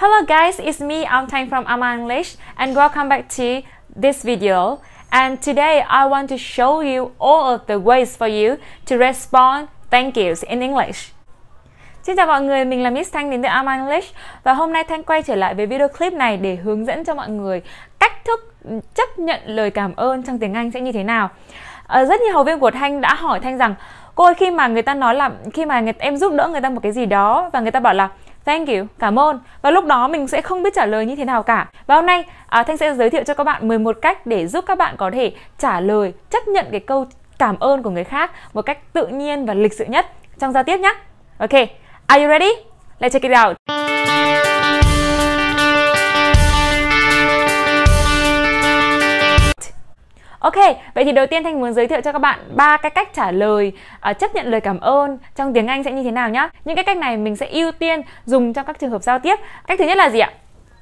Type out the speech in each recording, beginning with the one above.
Hello guys, it's me I'm Tang from Ama English and welcome back to this video. And today I want to show you all of the ways for you to respond thank yous in English. Xin chào mọi người, mình là Miss Thanh đến từ Am English và hôm nay Thanh quay trở lại với video clip này để hướng dẫn cho mọi người cách thức chấp nhận lời cảm ơn trong tiếng Anh sẽ như thế nào. À, rất nhiều học viên của Thanh đã hỏi Thanh rằng cô ơi khi mà người ta nói là khi mà người, em giúp đỡ người ta một cái gì đó và người ta bảo là Thank you, cảm ơn. Và lúc đó mình sẽ không biết trả lời như thế nào cả. Và hôm nay à, Thanh sẽ giới thiệu cho các bạn 11 cách để giúp các bạn có thể trả lời, chấp nhận cái câu cảm ơn của người khác một cách tự nhiên và lịch sự nhất trong giao tiếp nhé. Ok, are you ready? Let's check it out. Ok, vậy thì đầu tiên Thanh muốn giới thiệu cho các bạn ba cái cách trả lời uh, chấp nhận lời cảm ơn trong tiếng Anh sẽ như thế nào nhá. Những cái cách này mình sẽ ưu tiên dùng trong các trường hợp giao tiếp. Cách thứ nhất là gì ạ?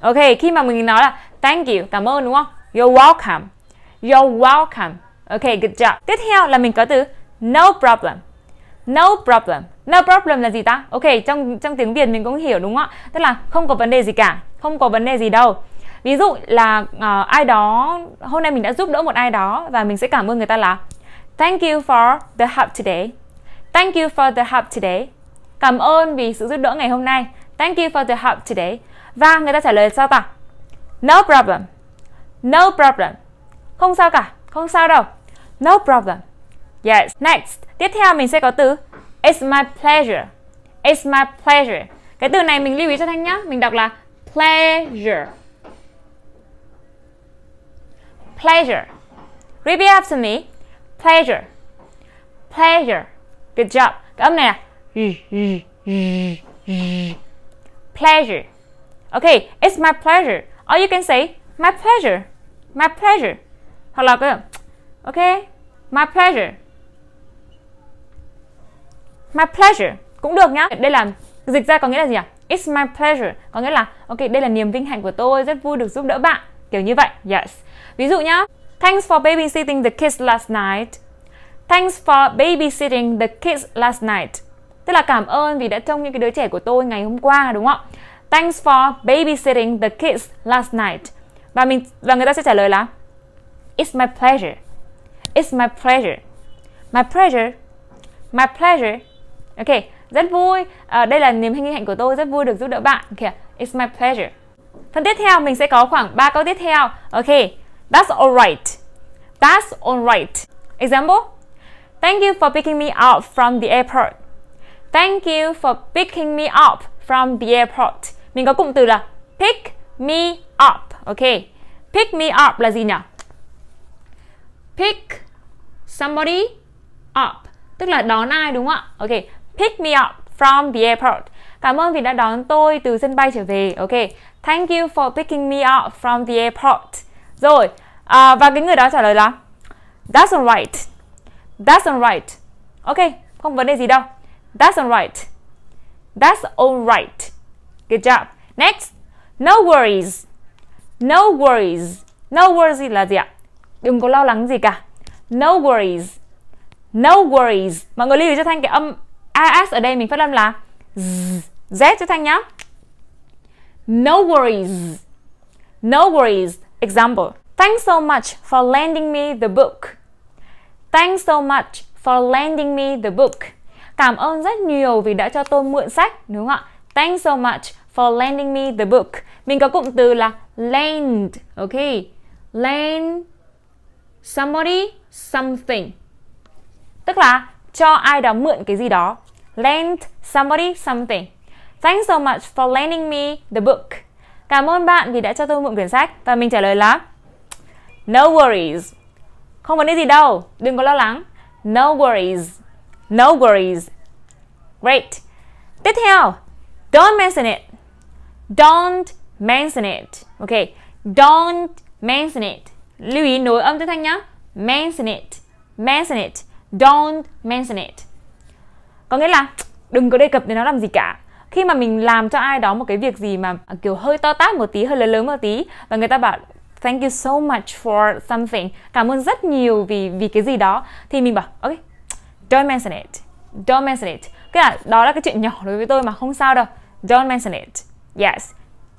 Ok, khi mà mình nói là thank you, cảm ơn đúng không? You're welcome. You're welcome. Ok, good job. Tiếp theo là mình có từ no problem. No problem. No problem là gì ta? Ok, trong trong tiếng Việt mình cũng hiểu đúng không ạ? Tức là không có vấn đề gì cả, không có vấn đề gì đâu ví dụ là uh, ai đó hôm nay mình đã giúp đỡ một ai đó và mình sẽ cảm ơn người ta là thank you for the help today thank you for the help today cảm ơn vì sự giúp đỡ ngày hôm nay thank you for the help today và người ta trả lời sao ta no problem no problem không sao cả không sao đâu no problem yes next tiếp theo mình sẽ có từ it's my pleasure it's my pleasure cái từ này mình lưu ý cho thanh nhá mình đọc là pleasure pleasure. Repeat after me. Pleasure. Pleasure. Good job. Cái âm này à? pleasure. Okay, it's my pleasure. Or you can say my pleasure. My pleasure. Hoặc là cái Okay, my pleasure. My pleasure cũng được nhá. Đây là dịch ra có nghĩa là gì ạ? À? It's my pleasure có nghĩa là ok đây là niềm vinh hạnh của tôi rất vui được giúp đỡ bạn kiểu như vậy. Yes. Ví dụ nhá, thanks for babysitting the kids last night. Thanks for babysitting the kids last night. Tức là cảm ơn vì đã trông những cái đứa trẻ của tôi ngày hôm qua đúng không ạ? Thanks for babysitting the kids last night. Và mình và người ta sẽ trả lời là It's my pleasure. It's my pleasure. My pleasure. My pleasure. Ok, rất vui. À, đây là niềm hân hạnh của tôi, rất vui được giúp đỡ bạn. Kìa, okay. it's my pleasure. Phần tiếp theo mình sẽ có khoảng 3 câu tiếp theo. Ok, That's alright. That's alright. Example Thank you for picking me up from the airport. Thank you for picking me up from the airport. Mình có cụm từ là pick me up. Ok. Pick me up là gì nhỉ? Pick somebody up. Tức là đón ai đúng không ạ? Ok. Pick me up from the airport. Cảm ơn vì đã đón tôi từ sân bay trở về. Ok. Thank you for picking me up from the airport. Rồi, à, và cái người đó trả lời là That's alright. That's alright. Ok, không vấn đề gì đâu. That's alright. That's alright. Good job. Next. No worries. No worries. No worries là gì ạ? Đừng có lo lắng gì cả. No worries. No worries. Mọi người lưu ý cho Thanh cái âm AS ở đây mình phát âm là Z, Z cho Thanh nhá. No worries. No worries. Example Thanks so much for lending me the book. Thanks so much for lending me the book. Cảm ơn rất nhiều vì đã cho tôi mượn sách, đúng không ạ? Thanks so much for lending me the book. Mình có cụm từ là lend, ok? Lend somebody something. Tức là cho ai đó mượn cái gì đó. Lend somebody something. Thanks so much for lending me the book. Cảm ơn bạn vì đã cho tôi mượn quyển sách và mình trả lời là No worries. Không vấn đề gì đâu, đừng có lo lắng. No worries. No worries. Great. Tiếp theo, don't mention it. Don't mention it. Ok, don't mention it. Lưu ý nối âm tiếng thanh nhá. Mention it. Mention it. Don't mention it. Có nghĩa là đừng có đề cập đến nó làm gì cả khi mà mình làm cho ai đó một cái việc gì mà à, kiểu hơi to tát một tí hơi lớn lớn một tí và người ta bảo thank you so much for something cảm ơn rất nhiều vì vì cái gì đó thì mình bảo ok don't mention it don't mention it cái là đó là cái chuyện nhỏ đối với tôi mà không sao đâu don't mention it yes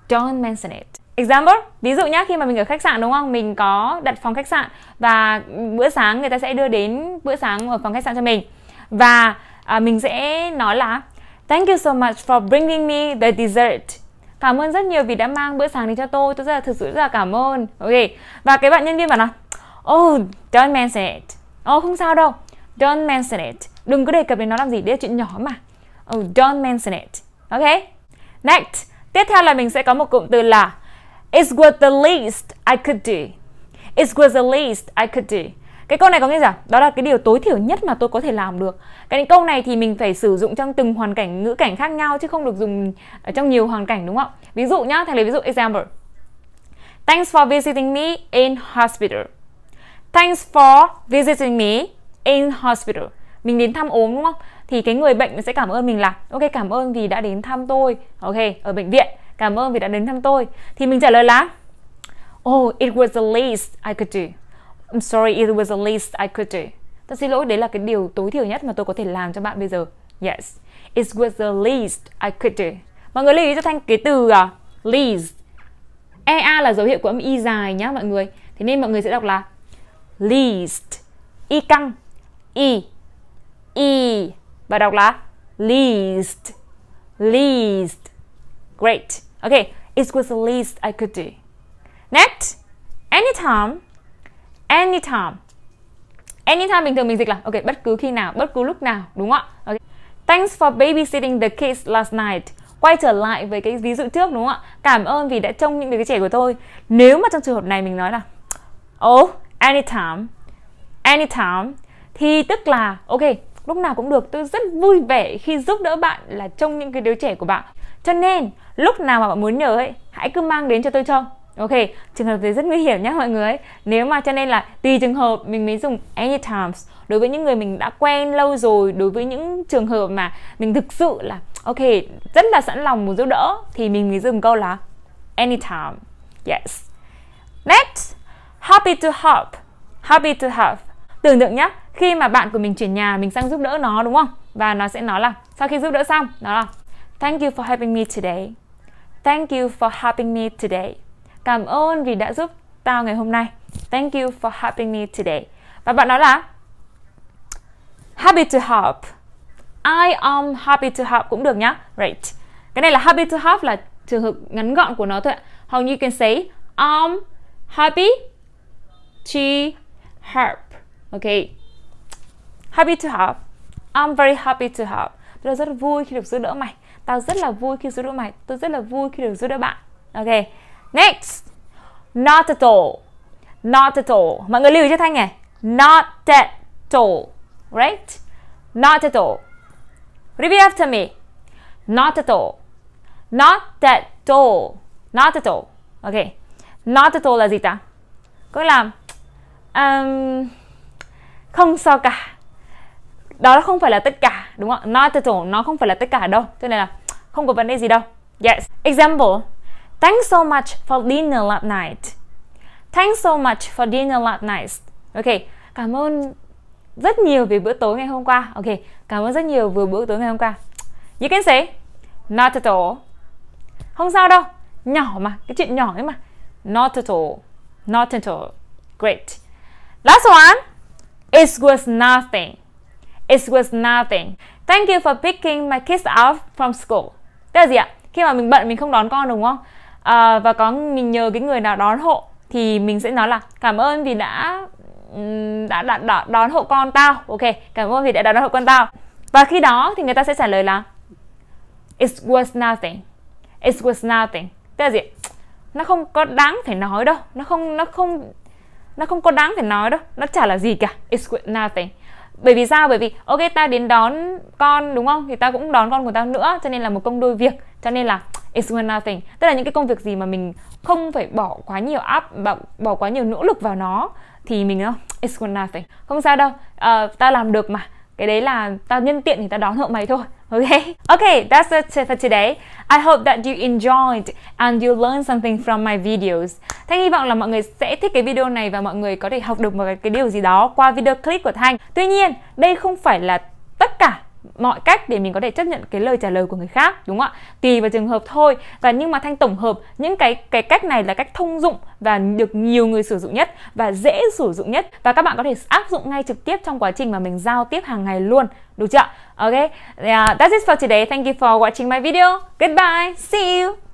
don't mention it Example, ví dụ nhá, khi mà mình ở khách sạn đúng không? Mình có đặt phòng khách sạn và bữa sáng người ta sẽ đưa đến bữa sáng ở phòng khách sạn cho mình. Và à, mình sẽ nói là Thank you so much for bringing me the dessert. Cảm ơn rất nhiều vì đã mang bữa sáng đến cho tôi. Tôi rất là thực sự rất là cảm ơn. Ok. Và cái bạn nhân viên bảo là Oh, don't mention it. Oh, không sao đâu. Don't mention it. Đừng có đề cập đến nó làm gì, đấy là chuyện nhỏ mà. Oh, don't mention it. Ok. Next. Tiếp theo là mình sẽ có một cụm từ là It was the least I could do. It was the least I could do cái câu này có nghĩa rằng đó là cái điều tối thiểu nhất mà tôi có thể làm được cái câu này thì mình phải sử dụng trong từng hoàn cảnh ngữ cảnh khác nhau chứ không được dùng ở trong nhiều hoàn cảnh đúng không ví dụ nhá thầy lấy ví dụ example thanks for visiting me in hospital thanks for visiting me in hospital mình đến thăm ốm đúng không thì cái người bệnh sẽ cảm ơn mình là ok cảm ơn vì đã đến thăm tôi ok ở bệnh viện cảm ơn vì đã đến thăm tôi thì mình trả lời là oh it was the least I could do I'm sorry, it was the least I could do. Tôi xin lỗi, đấy là cái điều tối thiểu nhất mà tôi có thể làm cho bạn bây giờ. Yes, it was the least I could do. Mọi người lưu ý cho Thanh cái từ à? least. EA là dấu hiệu của âm y dài nhá mọi người. Thế nên mọi người sẽ đọc là least. Y căng. Y. Y. Và đọc là least. Least. Great. Okay, it was the least I could do. Next, anytime anytime anytime bình thường mình dịch là ok bất cứ khi nào bất cứ lúc nào đúng không ạ okay. thanks for babysitting the kids last night quay trở lại với cái ví dụ trước đúng không ạ cảm ơn vì đã trông những đứa trẻ của tôi nếu mà trong trường hợp này mình nói là oh anytime anytime thì tức là ok lúc nào cũng được tôi rất vui vẻ khi giúp đỡ bạn là trông những cái đứa trẻ của bạn cho nên lúc nào mà bạn muốn nhờ ấy hãy cứ mang đến cho tôi cho Ok, trường hợp này rất nguy hiểm nhé mọi người Nếu mà cho nên là tùy trường hợp mình mới dùng anytime. Đối với những người mình đã quen lâu rồi Đối với những trường hợp mà mình thực sự là Ok, rất là sẵn lòng muốn giúp đỡ Thì mình mới dùng câu là anytime Yes Next Happy to help Happy to help Tưởng tượng nhá, khi mà bạn của mình chuyển nhà mình sang giúp đỡ nó đúng không? Và nó sẽ nói là sau khi giúp đỡ xong, nó là Thank you for helping me today Thank you for helping me today Cảm ơn vì đã giúp tao ngày hôm nay. Thank you for helping me today. Và bạn nói là happy to help. I am happy to help cũng được nhá. Right. Cái này là happy to help là trường hợp ngắn gọn của nó thôi Hầu như can say I'm happy to help. Okay. Happy to help. I'm very happy to help. Tôi rất vui khi được giúp đỡ mày. Tao rất là vui khi giúp đỡ mày. Tôi rất là vui khi được giúp đỡ bạn. Okay. Next. Not at all. Not at all. Mọi người lưu ý cho Thanh này. Not at all. Right? Not at all. Repeat after me. Not at all. Not at all. Not at all. Okay, Not at all là gì ta? Có là um, không sao cả. Đó không phải là tất cả, đúng không? Not at all. Nó không phải là tất cả đâu. Cho nên là không có vấn đề gì đâu. Yes. Example. Thanks so much for dinner last night. Thanks so much for dinner last night. Ok, cảm ơn rất nhiều về bữa tối ngày hôm qua. Ok, cảm ơn rất nhiều về bữa tối ngày hôm qua. You can say not at all. Không sao đâu, nhỏ mà, cái chuyện nhỏ ấy mà. Not at all. Not at all. Great. Last one. It was nothing. It was nothing. Thank you for picking my kids up from school. Tức là gì ạ? Khi mà mình bận mình không đón con đúng không? à, và có mình nhờ cái người nào đón hộ thì mình sẽ nói là cảm ơn vì đã đã, đã, đã đón hộ con tao ok cảm ơn vì đã đón hộ con tao và khi đó thì người ta sẽ trả lời là it's worth nothing it's worth nothing tức là gì nó không có đáng phải nói đâu nó không nó không nó không có đáng phải nói đâu nó chả là gì cả it's worth nothing bởi vì sao bởi vì ok ta đến đón con đúng không thì ta cũng đón con của tao nữa cho nên là một công đôi việc cho nên là it's when nothing tức là những cái công việc gì mà mình không phải bỏ quá nhiều áp bỏ, bỏ quá nhiều nỗ lực vào nó thì mình nó ờ, it's when nothing không sao đâu uh, ta làm được mà cái đấy là ta nhân tiện thì ta đón hộ mày thôi Okay? Okay, that's it for today. I hope that you enjoyed and you learned something from my videos. Thanh hy vọng là mọi người sẽ thích cái video này và mọi người có thể học được một cái điều gì đó qua video clip của Thanh. Tuy nhiên, đây không phải là tất cả mọi cách để mình có thể chấp nhận cái lời trả lời của người khác đúng không ạ tùy vào trường hợp thôi và nhưng mà thanh tổng hợp những cái cái cách này là cách thông dụng và được nhiều người sử dụng nhất và dễ sử dụng nhất và các bạn có thể áp dụng ngay trực tiếp trong quá trình mà mình giao tiếp hàng ngày luôn đúng chưa ok yeah, that's it for today thank you for watching my video goodbye see you